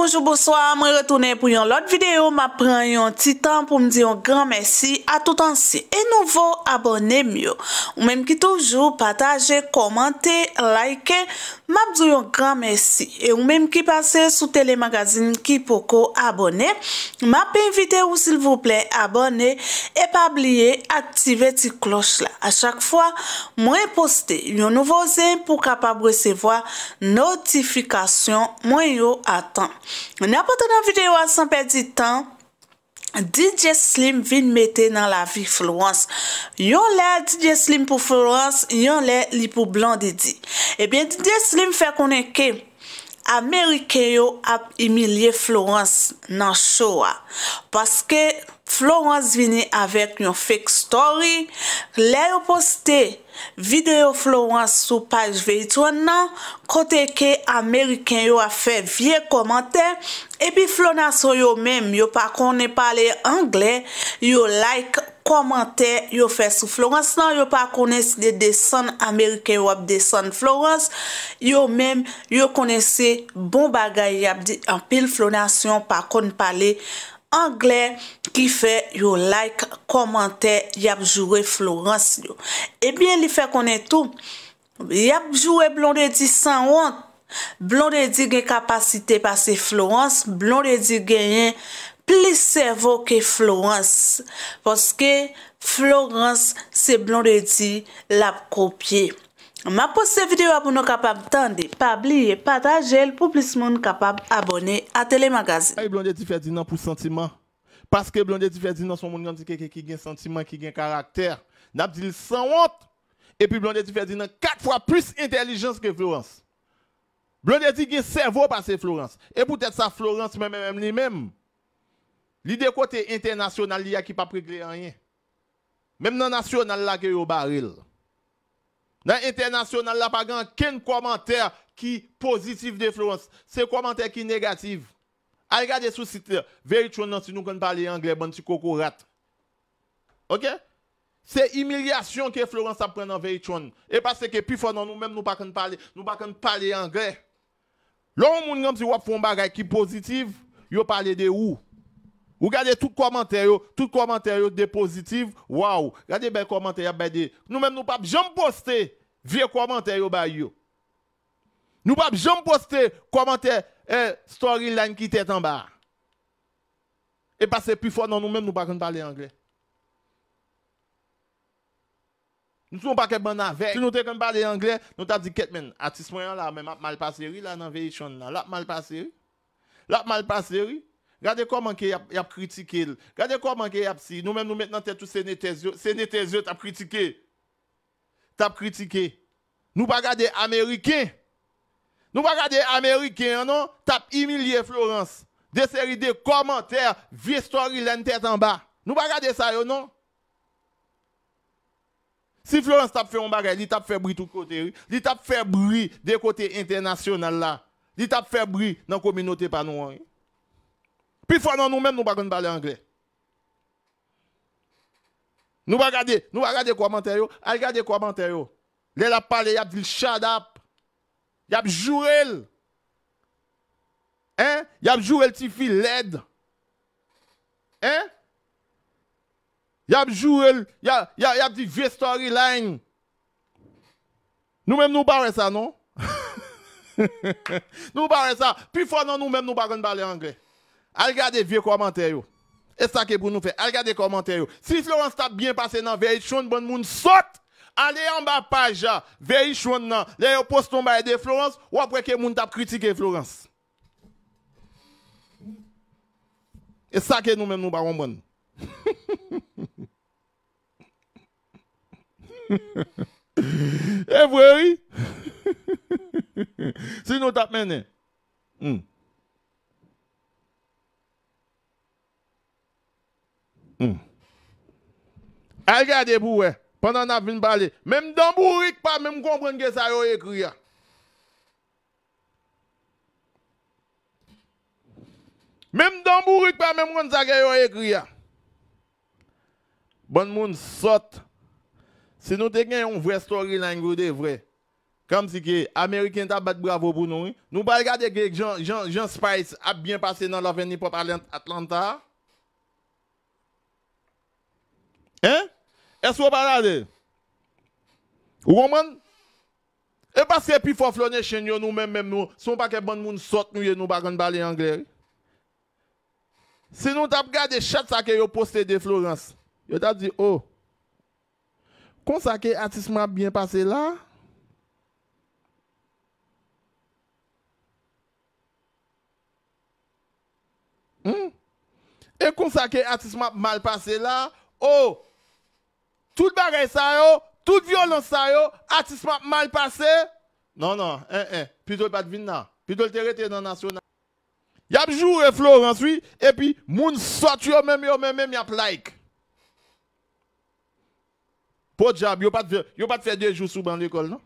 Bonjour, bonsoir, mwen retounen pou yon lot videyo. Mwen pren yon ti tan pou mwen diyon gran mersi a tout an si. E nouvo abonnen mwen yo. Mwen mwen ki toujou pataje, komante, like, mwen mwen diyon gran mersi. E mwen mwen ki pase sou telemagazin ki poko abonnen. Mwen mwen pe evite ou sil vouple abonnen e pa bliye aktive ti kloch la. A chak fwa mwen poste yon nouvo zin pou kapab resevoa notifikasyon mwen yo atan. Nè apote nan videyo a san perdi tan, Didier Slim vin mette nan la vi Florence. Yon lè Didier Slim pou Florence, yon lè li pou Blondidi. Ebyen, eh Didier Slim fè konen ke Amerikeyo ap imilie Florence nan show a. Ah. Paske... Florence vini avèk yon fake story. Lè yon poste video Florence sou page veyitouan nan. Kote ke Ameriken yon a fè vie komantè. Epi Florence yon mèm yon pa konen pale Anglè. Yon like komantè yon fè sou Florence nan. Yon pa konen si de desan Ameriken wap desan Florence. Yon mèm yon konen se bon bagay apil Florence yon pa konen pale Angle ki fe yo like, komante, yapjouwe Florence yo. Ebyen li fe konen tou, yapjouwe blonde di san wante. Blonde di gen kapasite pa se Florence, blonde di genyen pli servo ke Florence. Poske Florence se blonde di lap kopye. Ma poste vidéo pour nous capables tendre, pas oublier, partager pour plus de monde capable abonner à Télémagazine. Blondie Ferdinand pour sentiment. Parce que Blondie Ferdinand son monde qui a sentiment, qui a caractère. N'a dit sans honte. Et puis Blondie Ferdinand quatre fois plus intelligence que Florence. Blondie Di a cerveau passé Florence. Et peut-être ça Florence même même lui-même. L'idée côté international il y a qui pas régler rien. Même dans national là que yo baril. Dans l'international, il n'y a pas de commentaire qui positif de Florence. C'est commentaire qui négatif. Allez regarder sur le site, si nous parlons anglais, bon petit coco rat. OK? C'est humiliation que Florence a apprend dans Vérition. Et parce que plus fort nous-mêmes, nous ne parlons pas parler, nous pas parler anglais. L'homme, nous, si vous faites un qui est positif, vous parlez de où? Ou gade tout komentaryo, tout komentaryo de pozitiv, waw. Gade bel komentaryo be de, nou men nou pap jom poste vie komentaryo ba yo. Nou pap jom poste komentaryo e eh, storyline ki tete an ba. E pase pi fwa nan nou men nou pa kon pale Angle. Nou sou pa kep man avè. Si nou te kon pale Angle, nou ta di ket men, atis mwen la men ap malpase ri la nan vey chon nan. La ap malpase ri. La ap malpase ri. Regardez comment il a critiqué. Regardez comment il a si. Nous-mêmes, nous maintenant, tous tes yeux, t'as critiqué. T'as critiqué. Nous pas regarder Américains. Nous pas regarder Américains, hein, non? T'as humilié Florence. Des séries de commentaires, vieux l'en tête en bas. Nous pas regarder ça, non? Si Florence t'a fait un bagage, il t'a fait bruit tout côté, il t'a fait bruit des côtés internationaux, là. Il t'a fait bruit dans la communauté pas hein, puis fois dans nous-mêmes, nous ne pouvons pas parler anglais. Nous regardons regarder, nous Regardons regarder commentaires. yo, al regarder commentaire yo. Il a parlé, y a dit shut up. Y a joué. Hein? Y a joué le petit fil LED. Hein? Y a joué, y a y a y a dit vieux storyline. Nous Nous-mêmes, nous parlons ça non? nous parlons ça. Puis fois non nous mêmes nous pas parler anglais. Al gade vyè komantèyo. E sa ke pou nou fe. Al gade komantèyo. Si Florence tap byen pase nan veri choun, bon moun sot! Ale yon ba pajan. Veri choun nan. Le yon poston ba ede Florence, wapwe ke moun tap kritike Florence. E sa ke nou men nou baron bon. E vwe yi? Si nou tap menè. Hmm. Hmm. Al gade pou wè, Pendan ap vin pale, Mem dambou rik pa, Mem konpren gen sa yo ekri ya. Mem dambou rik pa, Mem konpren gen sa yo ekri ya. Bon moun sot, Se nou te gen yon vre story la yon grou de vre, Kam si ki, Ameriken ta bat bravo pou nou, Nou bal gade gen, Gen Spice ap bien pase nan la veni, Po pale Atlanta, Hè? E sou balade? Ou kon man? E basè pi fò flonè chen yo nou men men mè mè ou. Son pa ke ban moun sot nou ye nou bagan balè anglè. Se nou tap gade chat sa ke yo poste de Florence. Yo tap di, oh. Kon sa ke atisme ap bien pase la? Hmm? E kon sa ke atisme ap mal pase la? Oh! tout bagay ça yo, toute violence ça yo, artiste mal passé. Non, non, hein, eh, hein, plutôt pas de vinna, plutôt le terre dans national. Y a joué Florence, oui, et puis, moun sort yo même, yo même, même, y a like. Pour diable, yo pas de, yo pas faire deux jours sous l'école, non?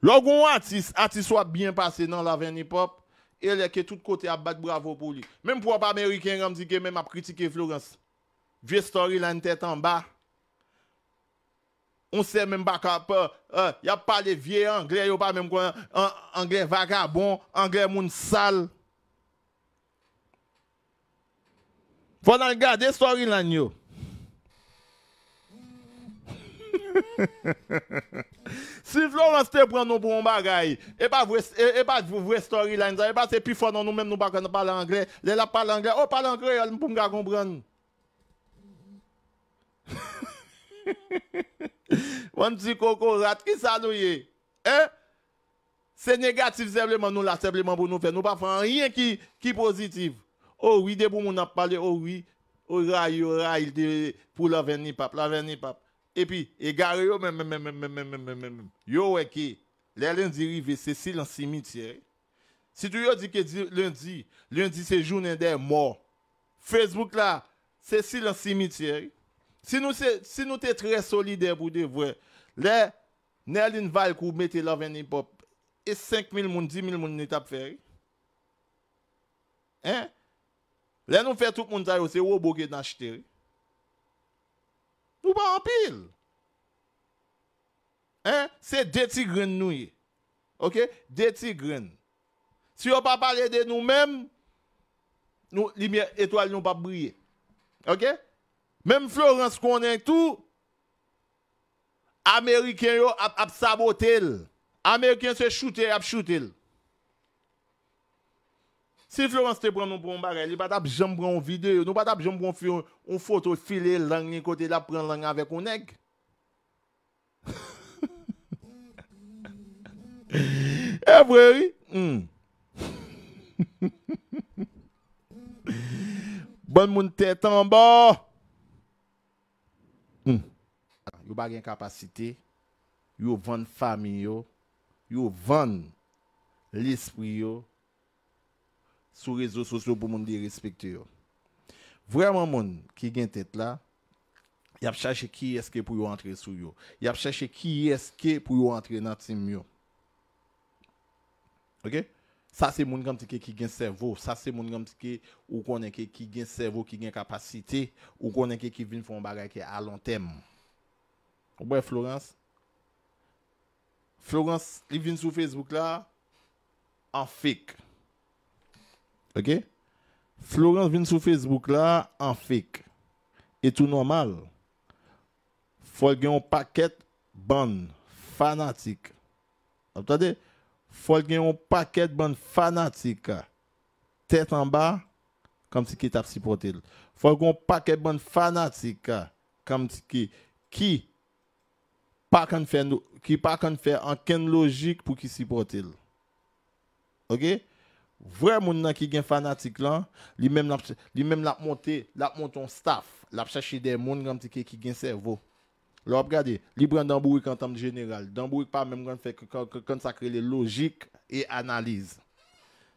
Logon artiste, artiste soit bien passé dans l'avenir hip-hop, et les que tout côté a battre bravo pour lui. Même pour pas américain, comme dit que même a critiqué Florence. Vie story là, tête en bas on sait même pas qu'il euh, y a pas les vieux anglais, il a pas même quoi hein, anglais vagabond, anglais moun sale. Faut regarder story là yo. si Florence te prend nous pour un bagay, et pas vous, et pas vrai storyline, et pas c'est plus fort dans nous-mêmes, nous pas parler anglais, les la parle anglais, oh parle anglais, pour peut comprendre. Wan ti koko rat ki sa nou ye Se negatif sebleman nou la sebleman pou nou fe Nou pa fan rien ki pozitif Ouwi debou moun ap pale ouwi Ouwa yuwa yuwa Pou la veni pap la veni pap E pi e gare yo menmenmenmenmenmenmenmenmen Yo weke Le lundi rive se silan simitier Si tou yo di ke lundi Lundi se jounen der mor Facebook la Se silan simitier Si nou se, si nou te tre solide pou de vwe, le, ne alin val kou meti la veni pop, e 5.000 moun, 10.000 moun ne tap fere. Hein? Le nou fe tout moun tayo se ou boge dan chete. Nou pa ampil. Hein? Se de ti gren nou ye. Ok? De ti gren. Si yo pa pale de nou menm, nou, li mi etoal nou pa briye. Ok? Mem Florence konen tou, Ameriken yo ap sabote el. Ameriken se chute ap chute el. Si Florence te pran nou pran bare, li pat ap jem pran ou videyo, nou pat ap jem pran ou fotofile, lang ni kote la pran lang ave konen. E vre yi? Bon moun te tamba. Yo bagen kapasite, yo van fami yo, yo van l'espri yo, sou rezo sosyo pou moun di respekte yo. Vreman moun ki gen tet la, yap chache ki eske pou yo antre sou yo. Yap chache ki eske pou yo antre nan tim yo. Sa se moun gamtike ki gen servo, sa se moun gamtike ou konenke ki gen servo, ki gen kapasite, ou konenke ki vin fon bagayke alon temm. O bwè Florence? Florence, i vin sou Facebook la, an fik. Ok? Florence vin sou Facebook la, an fik. E tou normal. Fol gen yon paket ban, fanatik. Aptade? Fol gen yon paket ban, fanatik. Tet an ba, kam si ki tap si potel. Fol gen yon paket ban, fanatik. Kam si ki, ki, pas qu'on fait qui pas qu'on fait en quelle logique pour qui supporte OK vrai monde nan qui gen fanatique là lui même la lui même la monter la monton staff la chercher des monde grand qui qui gen cerveau là regardez lui prend dans quand en général dans pas même grand fait quand ça crée les logiques et analyse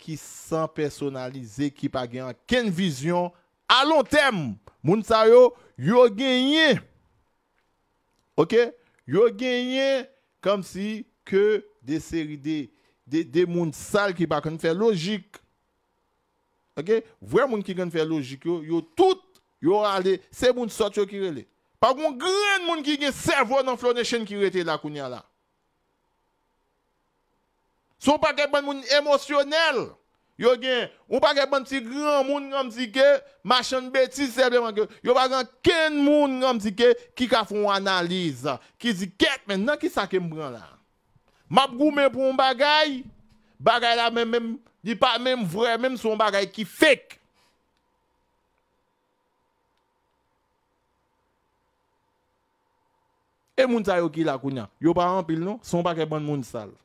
Ki san personalize, ki pa gen anken vizyon, alon tem. Moun sa yo, yo genye. Ok, yo genye kom si ke de seri de, de moun sal ki pa kon fè logik. Ok, vwe moun ki kon fè logik yo, yo tout, yo ale, se moun sot yo ki rele. Pa kon gren moun ki gen servo nan flou de chen ki rete la koun ya la. Son pas de bon émotionnel. Yo gen, ou pas de bon petit grand monde comme si que machin bêtise simplement que yo pas grand ken monde comme si que qui ka font analyse, qui dit qu'est maintenant qui ça que prend là. M'a goumé pour un bagay, bagay la même même dit pas même vrai, même son bagay qui fake. Et moun sa yo ki la kounya, yo pa en pile non, son pas de bon moun sal.